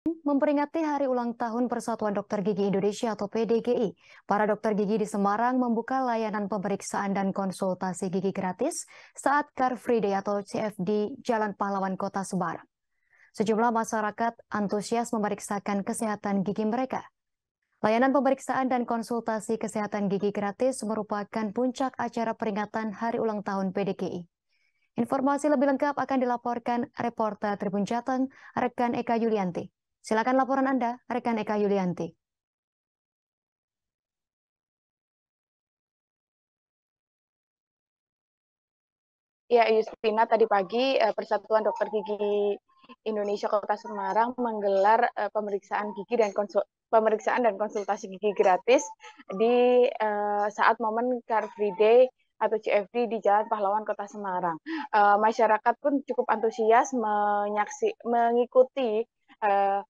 Memperingati hari ulang tahun Persatuan Dokter Gigi Indonesia atau PDGI, para dokter gigi di Semarang membuka layanan pemeriksaan dan konsultasi gigi gratis saat Car Free Day atau CFD Jalan Pahlawan Kota Semarang. Sejumlah masyarakat antusias memeriksakan kesehatan gigi mereka. Layanan pemeriksaan dan konsultasi kesehatan gigi gratis merupakan puncak acara peringatan hari ulang tahun PDGI. Informasi lebih lengkap akan dilaporkan reporter Tribun Jateng, rekan Eka Yulianti. Silakan laporan Anda, rekan Eka Yulianti. Ya, Yustina tadi pagi eh, Persatuan Dokter Gigi Indonesia Kota Semarang menggelar eh, pemeriksaan gigi dan konsul pemeriksaan dan konsultasi gigi gratis di uh, saat momen Car Free Day atau CFD di Jalan Pahlawan Kota Semarang. Uh, masyarakat pun cukup antusias menyaksi, mengikuti Eh,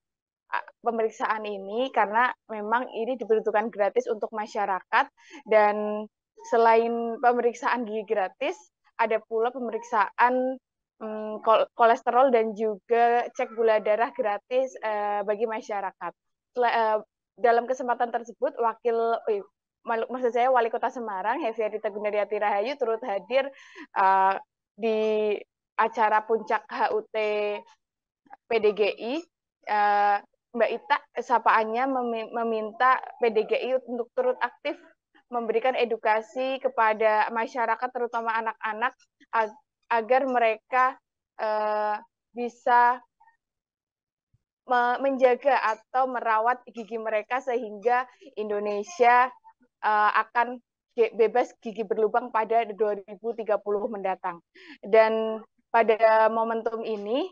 pemeriksaan ini karena memang ini diperuntukkan gratis untuk masyarakat dan selain pemeriksaan gigi gratis ada pula pemeriksaan um, kolesterol dan juga cek gula darah gratis uh, bagi masyarakat. Uh, dalam kesempatan tersebut wakil uh, maksud saya wali kota Semarang Heviarita Gunariati Rahayu turut hadir uh, di acara puncak HUT PDGI Eh, Mbak Ita sapaannya meminta PDGI untuk turut aktif memberikan edukasi kepada masyarakat terutama anak-anak agar mereka eh, bisa menjaga atau merawat gigi mereka sehingga Indonesia eh, akan bebas gigi berlubang pada 2030 mendatang. Dan pada momentum ini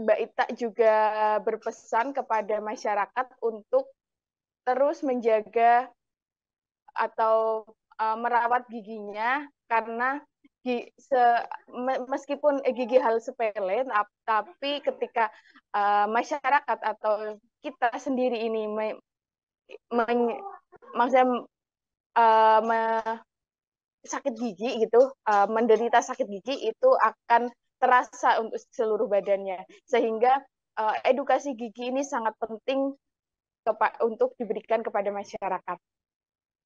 Mbak Ita juga berpesan kepada masyarakat untuk terus menjaga atau uh, merawat giginya karena gigi, se, meskipun gigi hal sepele tapi ketika uh, masyarakat atau kita sendiri ini me, me, maksudnya uh, me, sakit gigi gitu uh, menderita sakit gigi itu akan terasa untuk seluruh badannya. Sehingga uh, edukasi gigi ini sangat penting untuk diberikan kepada masyarakat.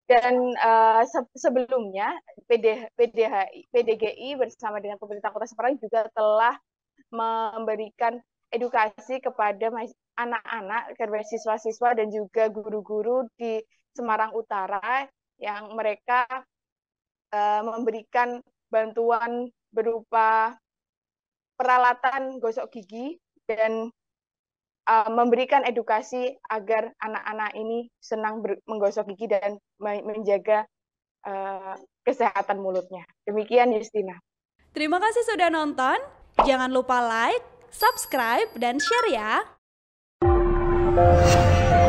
Dan uh, se sebelumnya PD PDH PDGI bersama dengan pemerintah Kota Semarang juga telah memberikan edukasi kepada anak-anak, kepada siswa-siswa dan juga guru-guru di Semarang Utara yang mereka uh, memberikan bantuan berupa peralatan gosok gigi dan uh, memberikan edukasi agar anak-anak ini senang menggosok gigi dan menjaga uh, kesehatan mulutnya. Demikian Justina. Terima kasih sudah nonton. Jangan lupa like, subscribe, dan share ya.